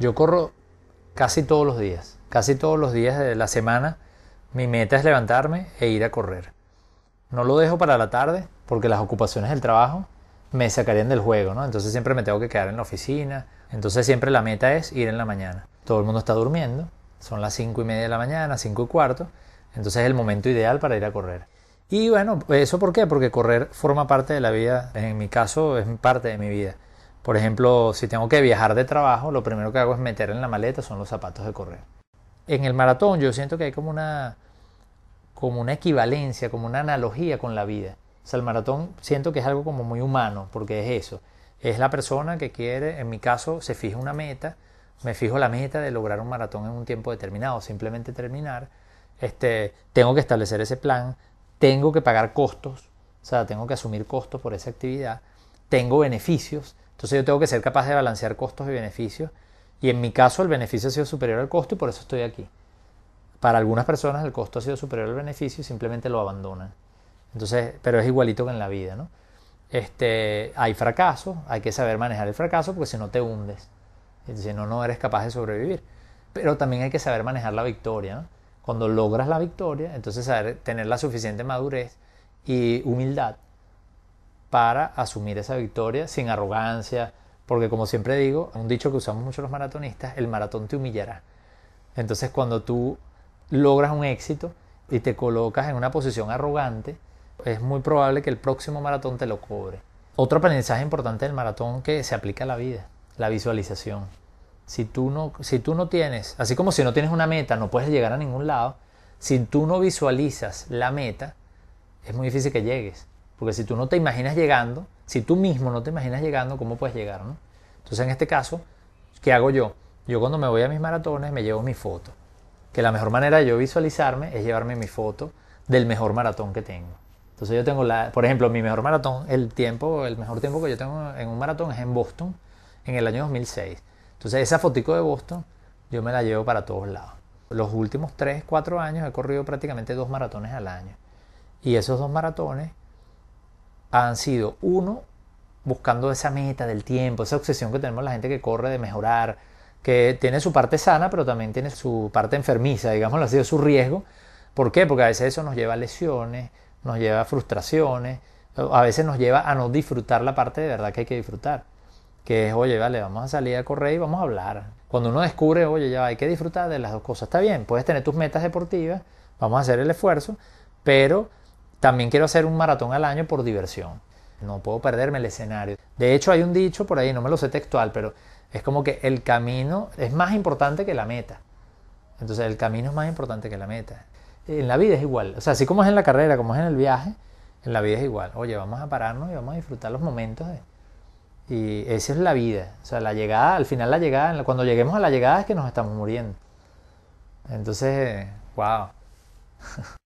Yo corro casi todos los días, casi todos los días de la semana. Mi meta es levantarme e ir a correr. No lo dejo para la tarde porque las ocupaciones del trabajo me sacarían del juego, ¿no? Entonces siempre me tengo que quedar en la oficina. Entonces siempre la meta es ir en la mañana. Todo el mundo está durmiendo, son las cinco y media de la mañana, cinco y cuarto. Entonces es el momento ideal para ir a correr. Y bueno, ¿eso por qué? Porque correr forma parte de la vida, en mi caso es parte de mi vida. Por ejemplo, si tengo que viajar de trabajo, lo primero que hago es meter en la maleta son los zapatos de correr. En el maratón yo siento que hay como una, como una equivalencia, como una analogía con la vida. O sea, el maratón siento que es algo como muy humano, porque es eso. Es la persona que quiere, en mi caso, se fija una meta, me fijo la meta de lograr un maratón en un tiempo determinado, simplemente terminar. Este, tengo que establecer ese plan, tengo que pagar costos, o sea, tengo que asumir costos por esa actividad, tengo beneficios, entonces yo tengo que ser capaz de balancear costos y beneficios. Y en mi caso el beneficio ha sido superior al costo y por eso estoy aquí. Para algunas personas el costo ha sido superior al beneficio y simplemente lo abandonan. Entonces, pero es igualito que en la vida, ¿no? Este, hay fracaso hay que saber manejar el fracaso porque si no te hundes. Si no, no eres capaz de sobrevivir. Pero también hay que saber manejar la victoria, Cuando logras la victoria, entonces saber tener la suficiente madurez y humildad para asumir esa victoria sin arrogancia, porque como siempre digo, un dicho que usamos mucho los maratonistas, el maratón te humillará. Entonces cuando tú logras un éxito y te colocas en una posición arrogante, es muy probable que el próximo maratón te lo cobre. Otro aprendizaje importante del maratón que se aplica a la vida, la visualización. Si tú no, si tú no tienes, así como si no tienes una meta, no puedes llegar a ningún lado, si tú no visualizas la meta, es muy difícil que llegues. Porque si tú no te imaginas llegando, si tú mismo no te imaginas llegando, ¿cómo puedes llegar? No? Entonces, en este caso, ¿qué hago yo? Yo cuando me voy a mis maratones me llevo mi foto. Que la mejor manera de yo visualizarme es llevarme mi foto del mejor maratón que tengo. Entonces yo tengo, la, por ejemplo, mi mejor maratón, el tiempo, el mejor tiempo que yo tengo en un maratón es en Boston, en el año 2006. Entonces esa fotico de Boston yo me la llevo para todos lados. Los últimos 3, 4 años he corrido prácticamente dos maratones al año. Y esos dos maratones han sido, uno, buscando esa meta del tiempo, esa obsesión que tenemos la gente que corre de mejorar, que tiene su parte sana, pero también tiene su parte enfermiza, digamos, ha sido su riesgo. ¿Por qué? Porque a veces eso nos lleva a lesiones, nos lleva a frustraciones, a veces nos lleva a no disfrutar la parte de verdad que hay que disfrutar. Que es, oye, vale, vamos a salir a correr y vamos a hablar. Cuando uno descubre, oye, ya hay que disfrutar de las dos cosas, está bien, puedes tener tus metas deportivas, vamos a hacer el esfuerzo, pero también quiero hacer un maratón al año por diversión. No puedo perderme el escenario. De hecho, hay un dicho por ahí, no me lo sé textual, pero es como que el camino es más importante que la meta. Entonces, el camino es más importante que la meta. En la vida es igual. O sea, así como es en la carrera, como es en el viaje, en la vida es igual. Oye, vamos a pararnos y vamos a disfrutar los momentos. Y esa es la vida. O sea, la llegada, al final la llegada, cuando lleguemos a la llegada es que nos estamos muriendo. Entonces, wow.